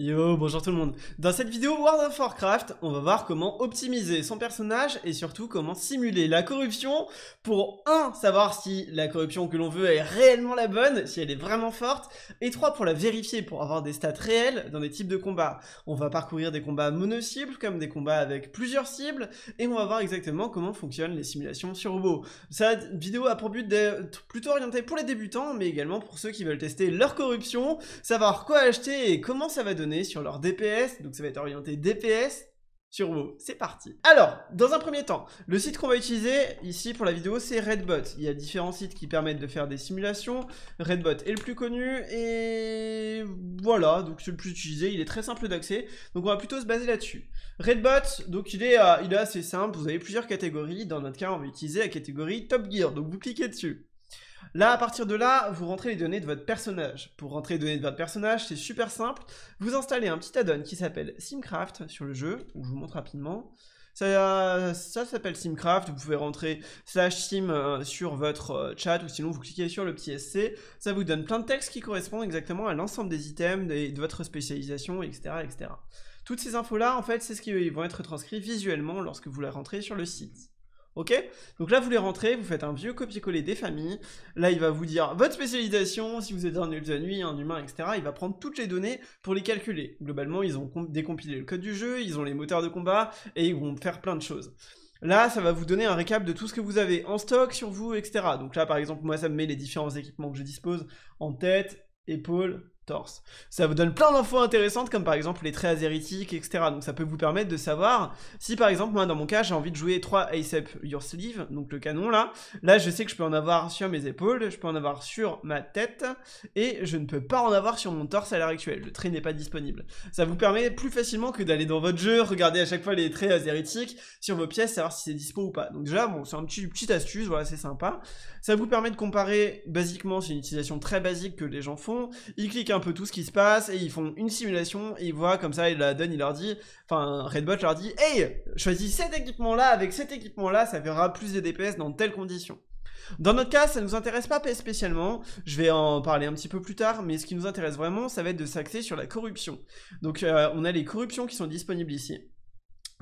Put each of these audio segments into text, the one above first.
Yo, bonjour tout le monde. Dans cette vidéo World of Warcraft, on va voir comment optimiser son personnage et surtout comment simuler la corruption pour 1. savoir si la corruption que l'on veut est réellement la bonne, si elle est vraiment forte, et 3. pour la vérifier, pour avoir des stats réelles dans des types de combats. On va parcourir des combats mono-cibles comme des combats avec plusieurs cibles et on va voir exactement comment fonctionnent les simulations sur robot. Cette vidéo a pour but d'être plutôt orientée pour les débutants mais également pour ceux qui veulent tester leur corruption, savoir quoi acheter et comment ça va donner sur leur DPS, donc ça va être orienté DPS sur vous C'est parti. Alors, dans un premier temps, le site qu'on va utiliser ici pour la vidéo, c'est Redbot. Il y a différents sites qui permettent de faire des simulations. Redbot est le plus connu et voilà, donc c'est le plus utilisé. Il est très simple d'accès, donc on va plutôt se baser là-dessus. Redbot, donc il est, euh, il est assez simple. Vous avez plusieurs catégories. Dans notre cas, on va utiliser la catégorie Top Gear, donc vous cliquez dessus. Là, à partir de là, vous rentrez les données de votre personnage. Pour rentrer les données de votre personnage, c'est super simple. Vous installez un petit add-on qui s'appelle Simcraft sur le jeu, je vous montre rapidement. Ça, s'appelle Simcraft, vous pouvez rentrer slash sim euh, sur votre euh, chat ou sinon vous cliquez sur le petit SC, ça vous donne plein de textes qui correspondent exactement à l'ensemble des items, de, votre spécialisation, etc. etc. Toutes ces infos-là, en fait, c'est ce qui euh, vont être transcrit visuellement lorsque vous la rentrez sur le site. Ok Donc là, vous les rentrez, vous faites un vieux copier-coller des familles. Là, il va vous dire votre spécialisation, si vous êtes un elfe de nuit, un humain, etc. Il va prendre toutes les données pour les calculer. Globalement, ils ont décompilé le code du jeu, ils ont les moteurs de combat, et ils vont faire plein de choses. Là, ça va vous donner un récap de tout ce que vous avez en stock sur vous, etc. Donc là, par exemple, moi, ça me met les différents équipements que je dispose en tête, épaule, torse. Ça vous donne plein d'infos intéressantes comme par exemple les traits azéritiques, etc. Donc ça peut vous permettre de savoir si par exemple moi dans mon cas j'ai envie de jouer 3 Ace Up Your Sleeve, donc le canon là. Là je sais que je peux en avoir sur mes épaules, je peux en avoir sur ma tête et je ne peux pas en avoir sur mon torse à l'heure actuelle. Le trait n'est pas disponible. Ça vous permet plus facilement que d'aller dans votre jeu, regarder à chaque fois les traits azéritiques sur vos pièces, savoir si c'est dispo ou pas. Donc déjà bon c'est une petite astuce, voilà c'est sympa. Ça vous permet de comparer basiquement, c'est une utilisation très basique que les gens font. Ils cliquent un peu tout ce qui se passe et ils font une simulation et ils voient comme ça, ils la donne, il leur dit, enfin Redbot leur dit, hey, choisis cet équipement-là avec cet équipement-là, ça fera plus de DPS dans telles conditions. Dans notre cas, ça ne nous intéresse pas spécialement, je vais en parler un petit peu plus tard, mais ce qui nous intéresse vraiment, ça va être de s'axer sur la corruption. Donc euh, on a les corruptions qui sont disponibles ici.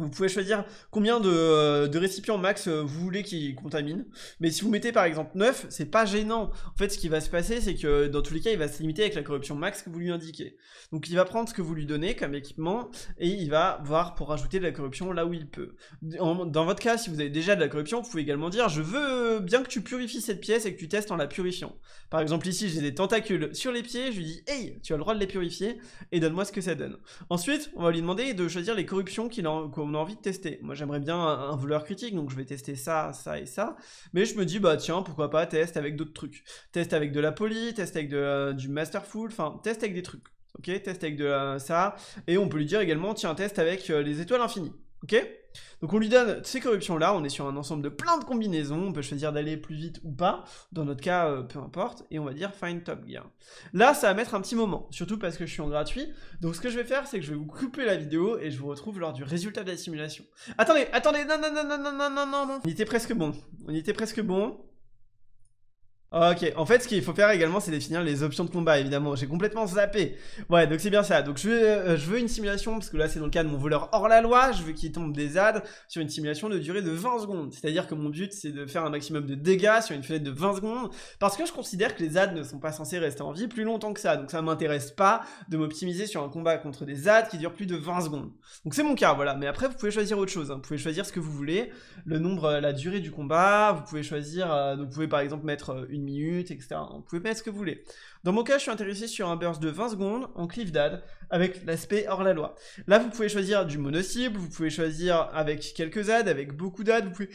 Vous pouvez choisir combien de, euh, récipients max euh, vous voulez qu'ils contamine, Mais si vous mettez par exemple 9, c'est pas gênant. En fait, ce qui va se passer, c'est que dans tous les cas, il va se limiter avec la corruption max que vous lui indiquez. Donc il va prendre ce que vous lui donnez comme équipement et il va voir pour rajouter de la corruption là où il peut. dans votre cas, si vous avez déjà de la corruption, vous pouvez également dire je veux bien que tu purifies cette pièce et que tu testes en la purifiant. Par exemple, ici, j'ai des tentacules sur les pieds, je lui dis hey, tu as le droit de les purifier et donne-moi ce que ça donne. Ensuite, on va lui demander de choisir les corruptions qu'il a envie de tester. Moi, j'aimerais bien un, voleur critique, donc je vais tester ça, ça et ça. Mais je me dis, bah tiens, pourquoi pas test avec d'autres trucs. Test avec de la poly, test avec de, euh, du masterful, enfin, test avec des trucs. Ok, test avec de euh, ça. Et on peut lui dire également, tiens, test avec euh, les étoiles infinies. Ok Donc on lui donne ces corruptions-là, on est sur un ensemble de plein de combinaisons, on peut choisir d'aller plus vite ou pas, dans notre cas, peu importe, et on va dire Find Top Gear. Là, ça va mettre un petit moment, surtout parce que je suis en gratuit, donc ce que je vais faire, c'est que je vais vous couper la vidéo, et je vous retrouve lors du résultat de la simulation. Attendez, attendez, non, non, non, non, non, non, non, non, on était presque bon, on était presque bon, ah, ok, en fait, ce qu'il faut faire également, c'est définir les options de combat, évidemment. J'ai complètement zappé. Ouais, donc c'est bien ça. Donc je veux, euh, je veux une simulation, parce que là, c'est dans le cas de mon voleur hors la loi. Je veux qu'il tombe des ZAD sur une simulation de durée de 20 secondes. C'est-à-dire que mon but, c'est de faire un maximum de dégâts sur une fenêtre de 20 secondes, parce que je considère que les ZAD ne sont pas censés rester en vie plus longtemps que ça. Donc ça m'intéresse pas de m'optimiser sur un combat contre des ZAD qui dure plus de 20 secondes. Donc c'est mon cas, voilà. Mais après, vous pouvez choisir autre chose. Hein. Vous pouvez choisir ce que vous voulez, le nombre, euh, la durée du combat. Vous pouvez choisir, euh, donc vous pouvez par exemple mettre une minutes, etc. Vous pouvez mettre ce que vous voulez. Dans mon cas, je suis intéressé sur un burst de 20 secondes en cliff-dad avec l'aspect hors la loi. Là, vous pouvez choisir du mono vous pouvez choisir avec quelques ads, avec beaucoup d'ads, vous pouvez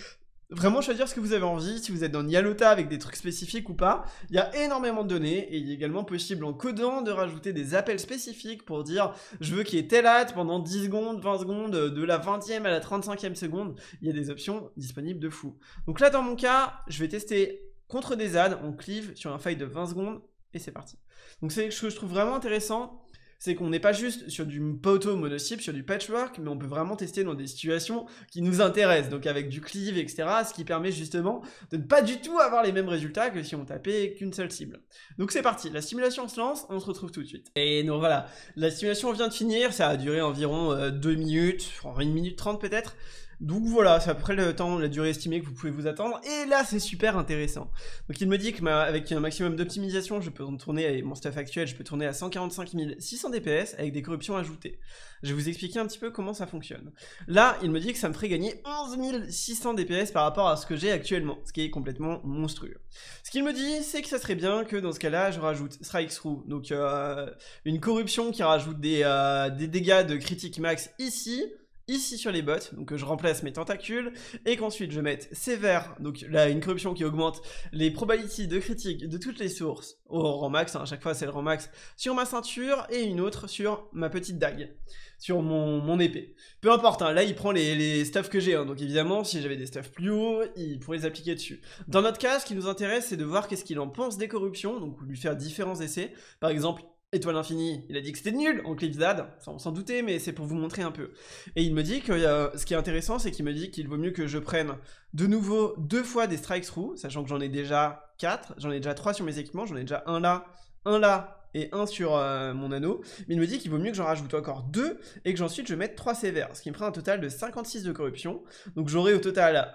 vraiment choisir ce que vous avez envie, si vous êtes dans yalota avec des trucs spécifiques ou pas. Il y a énormément de données et il est également possible en codant de rajouter des appels spécifiques pour dire je veux qu'il y ait tel ad pendant 10 secondes, 20 secondes, de la 20e à la 35e seconde. Il y a des options disponibles de fou. Donc là, dans mon cas, je vais tester Contre des ads, on cleave sur un faille de 20 secondes et c'est parti. Donc ce que je trouve vraiment intéressant, c'est qu'on n'est pas juste sur du poteau mono-cible, sur du patchwork, mais on peut vraiment tester dans des situations qui nous intéressent, donc avec du cleave, etc., ce qui permet justement de ne pas du tout avoir les mêmes résultats que si on tapait qu'une seule cible. Donc c'est parti, la simulation se lance, on se retrouve tout de suite. Et donc voilà, la simulation vient de finir, ça a duré environ 2 euh, minutes, 1 minute 30 peut-être, donc voilà, c'est à peu près le temps, la durée estimée que vous pouvez vous attendre. Et là, c'est super intéressant. Donc il me dit que avec un maximum d'optimisation, je peux tourner, à mon staff actuel, je peux tourner à 145 600 DPS avec des corruptions ajoutées. Je vais vous expliquer un petit peu comment ça fonctionne. Là, il me dit que ça me ferait gagner 11 600 DPS par rapport à ce que j'ai actuellement, ce qui est complètement monstrueux. Ce qu'il me dit, c'est que ça serait bien que dans ce cas-là, je rajoute Strike Through, donc euh, une corruption qui rajoute des, euh, des dégâts de critique max ici, ici sur les bottes, donc je remplace mes tentacules, et qu'ensuite je mette sévère, donc là une corruption qui augmente les probabilités de critique de toutes les sources au rang max, hein, à chaque fois c'est le rang max, sur ma ceinture, et une autre sur ma petite dague, sur mon, mon épée. Peu importe, hein, là il prend les, les que j'ai, hein, donc évidemment si j'avais des stuffs plus hauts, il pourrait les appliquer dessus. Dans notre cas, ce qui nous intéresse c'est de voir qu'est-ce qu'il en pense des corruptions, donc lui faire différents essais, par exemple Étoile Infinie, il a dit que c'était nul en clips d'ad, sans s'en douter mais c'est pour vous montrer un peu. Et il me dit que euh, ce qui est intéressant, c'est qu'il me dit qu'il vaut mieux que je prenne de nouveau deux fois des strikes through, sachant que j'en ai déjà quatre, j'en ai déjà trois sur mes équipements, j'en ai déjà un là, un là et un sur euh, mon anneau, mais il me dit qu'il vaut mieux que j'en rajoute encore deux et que j'ensuite je mette trois sévères, ce qui me prend un total de 56 de corruption. Donc j'aurai au total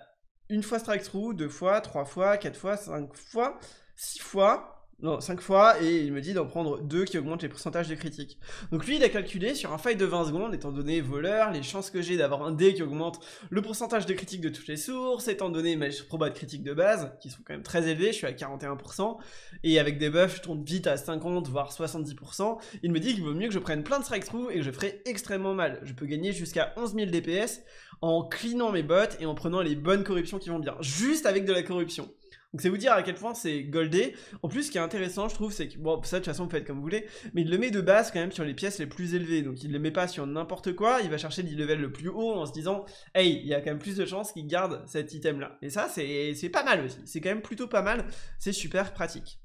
une fois strikes through, deux fois, trois fois, quatre fois, cinq fois, six fois, non, 5 fois, et il me dit d'en prendre 2 qui augmentent les pourcentages de critiques. Donc lui, il a calculé sur un fight de 20 secondes, étant donné voleur, les chances que j'ai d'avoir un dé qui augmente le pourcentage de critiques de toutes les sources, étant donné mes probas de critiques de base, qui sont quand même très élevés, je suis à 41%, et avec des buffs, je tombe vite à 50, voire 70%, il me dit qu'il vaut mieux que je prenne plein de strike through et que je ferai extrêmement mal. Je peux gagner jusqu'à 11 000 DPS en cleanant mes bots et en prenant les bonnes corruptions qui vont bien, juste avec de la corruption. Donc c'est vous dire à quel point c'est goldé. En plus, ce qui est intéressant, je trouve, c'est que, bon, ça de toute façon, vous faites comme vous voulez, mais il le met de base quand même sur les pièces les plus élevées. Donc il ne le met pas sur n'importe quoi, il va chercher l'e-level le plus haut en se disant, hey, il y a quand même plus de chances qu'il garde cet item-là. Et ça, c'est pas mal aussi. C'est quand même plutôt pas mal, c'est super pratique.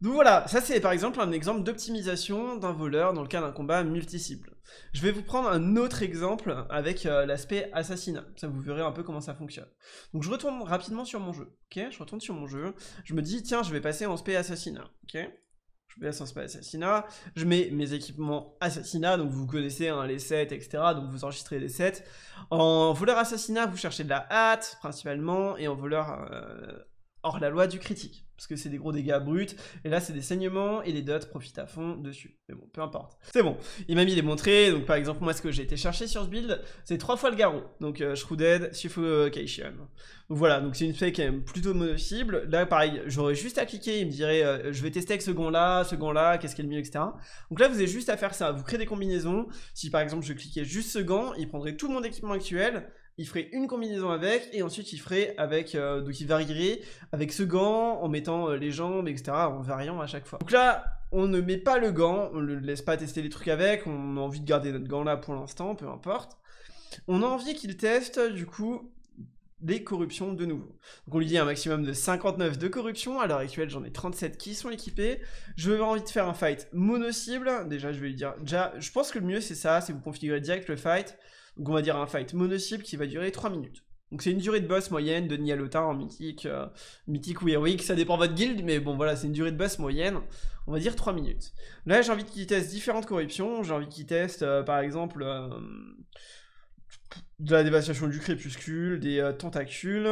Donc voilà, ça c'est par exemple un exemple d'optimisation d'un voleur dans le cas d'un combat multi-cible. Je vais vous prendre un autre exemple avec euh, l'aspect assassinat, ça vous verrez un peu comment ça fonctionne. Donc je retourne rapidement sur mon jeu, ok Je retourne sur mon jeu, je me dis tiens je vais passer en spé assassinat, ok je en spé assassinat, je mets mes équipements assassinat, donc vous connaissez hein, les sets, etc. Donc vous enregistrez les sets. En voleur assassinat, vous cherchez de la hâte principalement, et en voleur euh, hors la loi du critique, parce que c'est des gros dégâts bruts, et là c'est des saignements, et les dots profitent à fond dessus. Mais bon, peu importe. C'est bon, il m'a mis les montrer, donc par exemple moi ce que j'ai été chercher sur ce build, c'est trois fois le garrot, donc euh, Shrewded, Suffocation. Donc voilà, donc c'est une play qui est plutôt cible, là pareil, j'aurais juste à cliquer, il me dirait euh, je vais tester avec ce gant là, ce gant là, qu'est-ce qui est le mieux, etc. Donc là vous avez juste à faire ça, vous créez des combinaisons, si par exemple je cliquais juste ce gant, il prendrait tout mon équipement actuel, il ferait une combinaison avec, et ensuite il ferait avec, euh, donc il varierait avec ce gant, en mettant euh, les jambes, etc., en variant à chaque fois. Donc là, on ne met pas le gant, on ne laisse pas tester les trucs avec, on a envie de garder notre gant là pour l'instant, peu importe. On a envie qu'il teste, du coup, les corruptions de nouveau. Donc on lui dit un maximum de 59 de corruption, à l'heure actuelle j'en ai 37 qui sont équipés. Je vais envie de faire un fight mono-cible, déjà je vais lui dire, déjà, je pense que le mieux c'est ça, c'est vous configurez direct le fight, donc on va dire un fight mono qui va durer 3 minutes. Donc c'est une durée de boss moyenne de Nialota en mythique, euh, mythique ou héroïque, ça dépend de votre guild, mais bon voilà, c'est une durée de boss moyenne, on va dire 3 minutes. Là j'ai envie qu'il teste différentes corruptions, j'ai envie qu'il teste euh, par exemple euh, de la dévastation du crépuscule, des tentacules,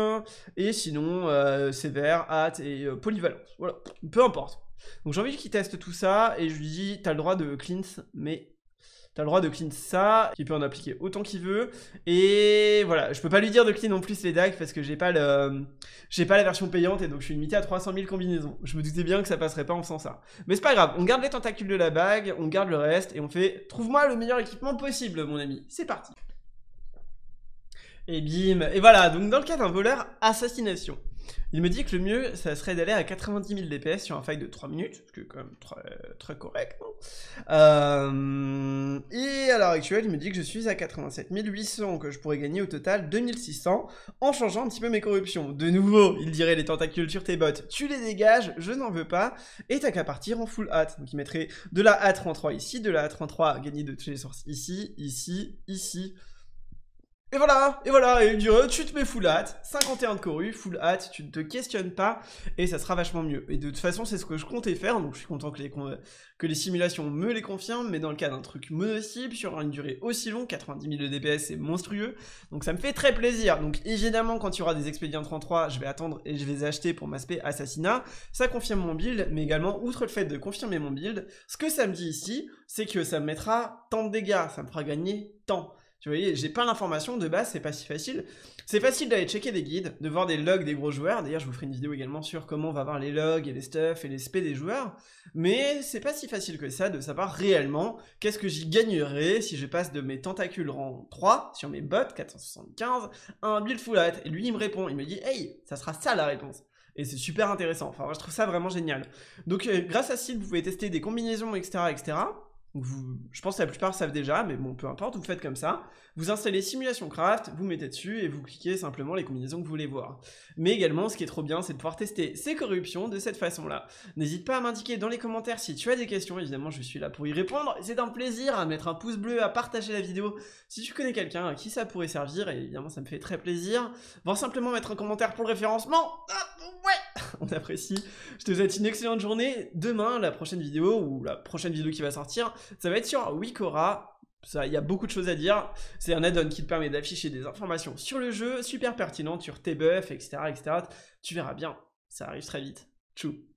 et sinon sévère, hâte et polyvalence, voilà, peu importe. Donc j'ai envie qu'il teste tout ça, et je lui dis, t'as le droit de cleanse, mais T'as le droit de clean ça, il peut en appliquer autant qu'il veut. Et voilà, je peux pas lui dire de clean en plus les DAG parce que j'ai pas le, j'ai pas la version payante et donc je suis limité à 300 000 combinaisons. Je me doutais bien que ça passerait pas en faisant ça. Mais c'est pas grave, on garde les tentacules de la bague, on garde le reste et on fait trouve-moi le meilleur équipement possible, mon ami. C'est parti. Et bim Et voilà, donc dans le cas d'un voleur assassination, il me dit que le mieux, ça serait d'aller à 90 000 DPS sur un fight de 3 minutes, ce qui est quand même très, correct. Euh, et à l'heure actuelle, il me dit que je suis à 87 800, que je pourrais gagner au total 2600 en changeant un petit peu mes corruptions. De nouveau, il dirait les tentacules sur tes bottes, tu les dégages, je n'en veux pas, et t'as qu'à partir en full hâte. Donc il mettrait de la A33 ici, de la A33 gagner de toutes les sources ici, ici, ici. Et voilà, et voilà, et il dit, tu te mets full hat, 51 de coru, full hat, tu ne te questionnes pas, et ça sera vachement mieux. Et de toute façon, c'est ce que je comptais faire, donc je suis content que les, que les simulations me les confirment, mais dans le cas d'un truc mono sur une durée aussi longue, 90 000 de DPS, c'est monstrueux, donc ça me fait très plaisir. Donc évidemment, quand il y aura des expédients 33, je vais attendre et je vais les acheter pour m'aspect assassinat, ça confirme mon build, mais également, outre le fait de confirmer mon build, ce que ça me dit ici, c'est que ça me mettra tant de dégâts, ça me fera gagner tant. Tu vois, j'ai pas l'information de base, c'est pas si facile. C'est facile d'aller checker des guides, de voir des logs des gros joueurs. D'ailleurs, je vous ferai une vidéo également sur comment on va voir les logs et les stuff et les spés des joueurs. Mais c'est pas si facile que ça de savoir réellement qu'est-ce que j'y gagnerais si je passe de mes tentacules rang 3 sur mes bots 475 à un build full hat. Et lui, il me répond, il me dit, hey, ça sera ça la réponse et c'est super intéressant. Enfin, moi, je trouve ça vraiment génial. Donc, euh, grâce à Seed, vous pouvez tester des combinaisons, etc., etc je pense que la plupart savent déjà, mais bon, peu importe, vous faites comme ça. Vous installez Simulation Craft, vous mettez dessus et vous cliquez simplement les combinaisons que vous voulez voir. Mais également, ce qui est trop bien, c'est de pouvoir tester ces corruptions de cette façon-là. N'hésite pas à m'indiquer dans les commentaires si tu as des questions, évidemment, je suis là pour y répondre. C'est un plaisir à mettre un pouce bleu, à partager la vidéo si tu connais quelqu'un à qui ça pourrait servir, et évidemment, ça me fait très plaisir. Voir simplement mettre un commentaire pour le référencement. Ah, ouais, on apprécie. Je te souhaite une excellente journée. Demain, la prochaine vidéo, ou la prochaine vidéo qui va sortir, ça va être sur Wikora. Ça, il y a beaucoup de choses à dire. C'est un add-on qui te permet d'afficher des informations sur le jeu, super pertinentes sur tes buffs, etc., etc. Tu verras bien. Ça arrive très vite. Tchou